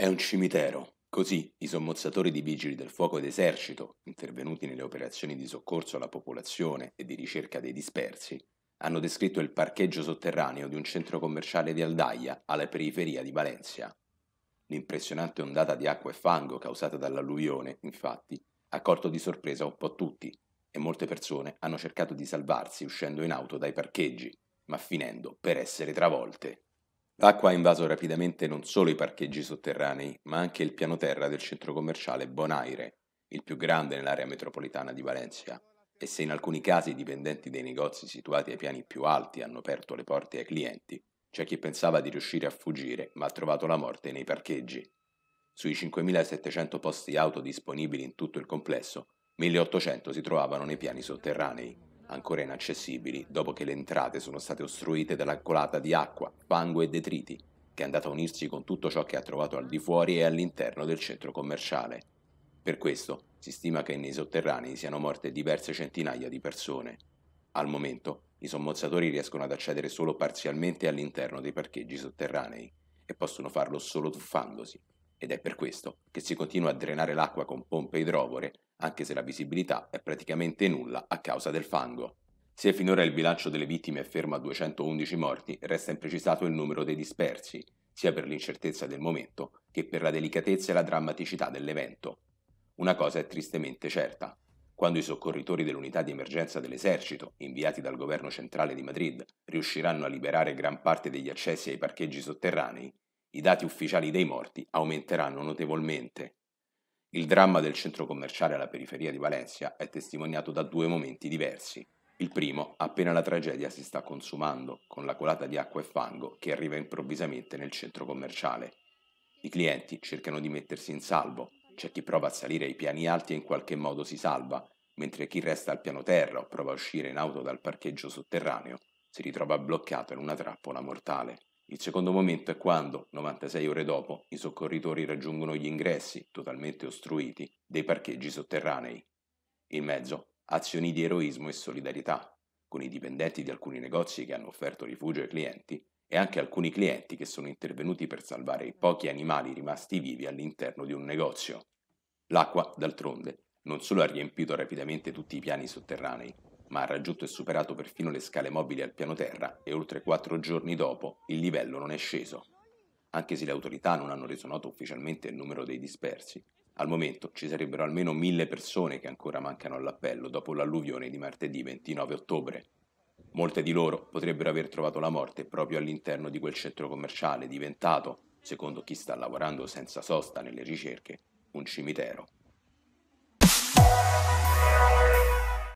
È un cimitero. Così i sommozzatori di vigili del fuoco ed esercito, intervenuti nelle operazioni di soccorso alla popolazione e di ricerca dei dispersi, hanno descritto il parcheggio sotterraneo di un centro commerciale di Aldaia, alla periferia di Valencia. L'impressionante ondata di acqua e fango causata dall'alluvione, infatti, ha colto di sorpresa un po' tutti e molte persone hanno cercato di salvarsi uscendo in auto dai parcheggi, ma finendo per essere travolte. L'acqua ha invaso rapidamente non solo i parcheggi sotterranei, ma anche il piano terra del centro commerciale Bonaire, il più grande nell'area metropolitana di Valencia. E se in alcuni casi i dipendenti dei negozi situati ai piani più alti hanno aperto le porte ai clienti, c'è chi pensava di riuscire a fuggire, ma ha trovato la morte nei parcheggi. Sui 5.700 posti auto disponibili in tutto il complesso, 1.800 si trovavano nei piani sotterranei ancora inaccessibili dopo che le entrate sono state ostruite dalla colata di acqua, fango e detriti, che è andata a unirsi con tutto ciò che ha trovato al di fuori e all'interno del centro commerciale. Per questo si stima che nei sotterranei siano morte diverse centinaia di persone. Al momento i sommozzatori riescono ad accedere solo parzialmente all'interno dei parcheggi sotterranei e possono farlo solo tuffandosi ed è per questo che si continua a drenare l'acqua con pompe idrovore, anche se la visibilità è praticamente nulla a causa del fango. Se finora il bilancio delle vittime è fermo a 211 morti, resta imprecisato il numero dei dispersi, sia per l'incertezza del momento che per la delicatezza e la drammaticità dell'evento. Una cosa è tristemente certa. Quando i soccorritori dell'unità di emergenza dell'esercito, inviati dal governo centrale di Madrid, riusciranno a liberare gran parte degli accessi ai parcheggi sotterranei, i dati ufficiali dei morti aumenteranno notevolmente. Il dramma del centro commerciale alla periferia di Valencia è testimoniato da due momenti diversi. Il primo, appena la tragedia si sta consumando, con la colata di acqua e fango che arriva improvvisamente nel centro commerciale. I clienti cercano di mettersi in salvo, c'è chi prova a salire ai piani alti e in qualche modo si salva, mentre chi resta al piano terra o prova a uscire in auto dal parcheggio sotterraneo si ritrova bloccato in una trappola mortale. Il secondo momento è quando, 96 ore dopo, i soccorritori raggiungono gli ingressi, totalmente ostruiti, dei parcheggi sotterranei. In mezzo, azioni di eroismo e solidarietà, con i dipendenti di alcuni negozi che hanno offerto rifugio ai clienti e anche alcuni clienti che sono intervenuti per salvare i pochi animali rimasti vivi all'interno di un negozio. L'acqua, d'altronde, non solo ha riempito rapidamente tutti i piani sotterranei, ma ha raggiunto e superato perfino le scale mobili al piano terra e oltre quattro giorni dopo il livello non è sceso. Anche se le autorità non hanno reso noto ufficialmente il numero dei dispersi, al momento ci sarebbero almeno mille persone che ancora mancano all'appello dopo l'alluvione di martedì 29 ottobre. Molte di loro potrebbero aver trovato la morte proprio all'interno di quel centro commerciale diventato, secondo chi sta lavorando senza sosta nelle ricerche, un cimitero.